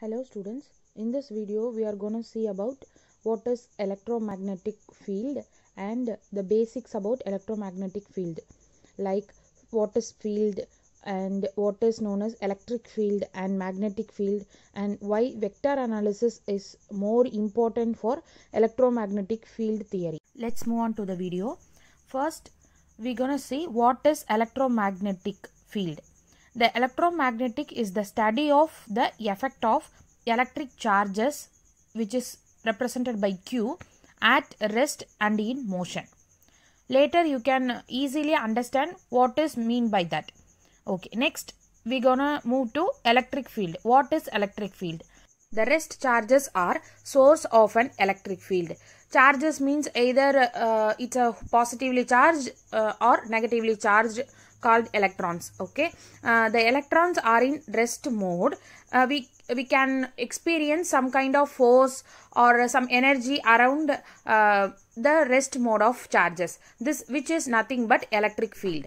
Hello students, in this video we are going to see about what is electromagnetic field and the basics about electromagnetic field like what is field and what is known as electric field and magnetic field and why vector analysis is more important for electromagnetic field theory. Let's move on to the video. First, we're going to see what is electromagnetic field the electromagnetic is the study of the effect of electric charges which is represented by Q at rest and in motion. Later you can easily understand what is mean by that. Okay, next we gonna move to electric field. What is electric field? The rest charges are source of an electric field. Charges means either uh, it's a positively charged uh, or negatively charged called electrons okay uh, the electrons are in rest mode uh, we we can experience some kind of force or some energy around uh, the rest mode of charges this which is nothing but electric field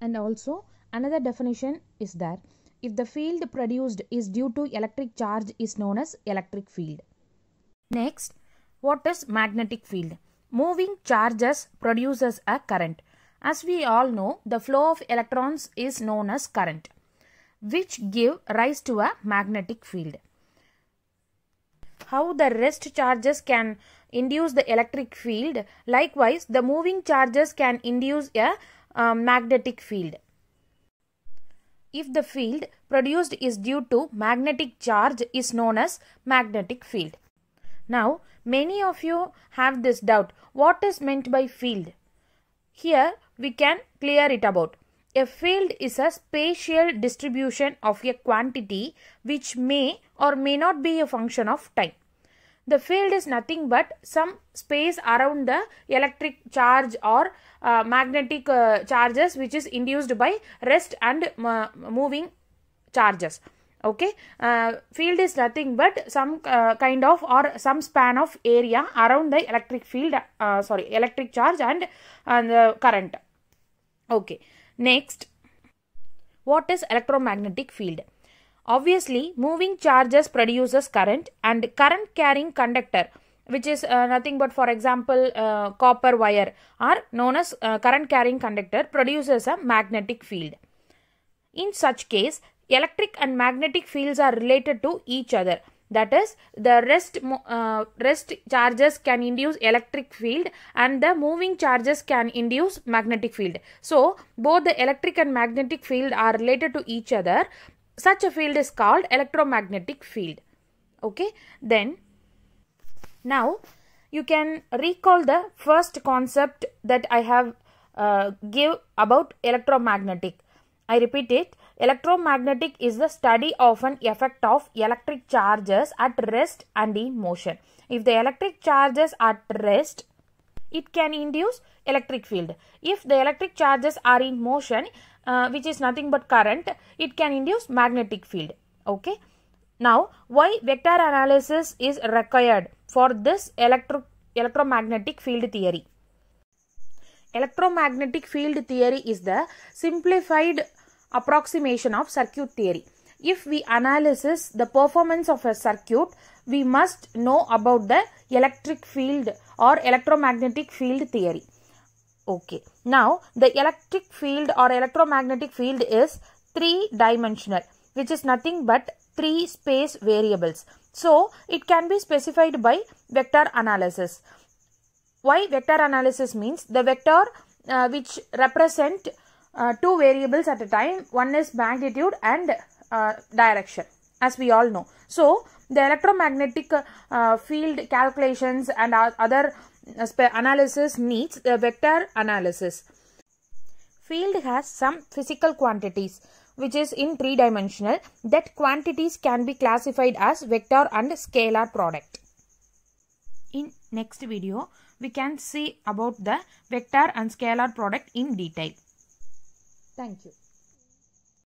and also another definition is there. if the field produced is due to electric charge is known as electric field next what is magnetic field moving charges produces a current as we all know, the flow of electrons is known as current, which give rise to a magnetic field. How the rest charges can induce the electric field, likewise the moving charges can induce a uh, magnetic field. If the field produced is due to magnetic charge is known as magnetic field. Now, many of you have this doubt. What is meant by field? Here, we can clear it about. A field is a spatial distribution of a quantity which may or may not be a function of time. The field is nothing but some space around the electric charge or uh, magnetic uh, charges which is induced by rest and uh, moving charges. Okay, uh, field is nothing but some uh, kind of or some span of area around the electric field, sorry, electric charge and, and the current Okay, next, what is electromagnetic field? Obviously, moving charges produces current and current carrying conductor which is uh, nothing but for example uh, copper wire are known as uh, current carrying conductor produces a magnetic field. In such case, electric and magnetic fields are related to each other that is the rest uh, rest charges can induce electric field and the moving charges can induce magnetic field so both the electric and magnetic field are related to each other such a field is called electromagnetic field okay then now you can recall the first concept that i have uh, give about electromagnetic i repeat it Electromagnetic is the study of an effect of electric charges at rest and in motion. If the electric charges at rest, it can induce electric field. If the electric charges are in motion, uh, which is nothing but current, it can induce magnetic field. Okay. Now, why vector analysis is required for this electro electromagnetic field theory? Electromagnetic field theory is the simplified approximation of circuit theory. If we analyze the performance of a circuit, we must know about the electric field or electromagnetic field theory. Okay. Now, the electric field or electromagnetic field is three-dimensional, which is nothing but three space variables. So, it can be specified by vector analysis. Why vector analysis means the vector uh, which represent uh, two variables at a time one is magnitude and uh, direction as we all know so the electromagnetic uh, field calculations and other uh, analysis needs the vector analysis field has some physical quantities which is in three dimensional that quantities can be classified as vector and scalar product in next video we can see about the vector and scalar product in detail Thank you.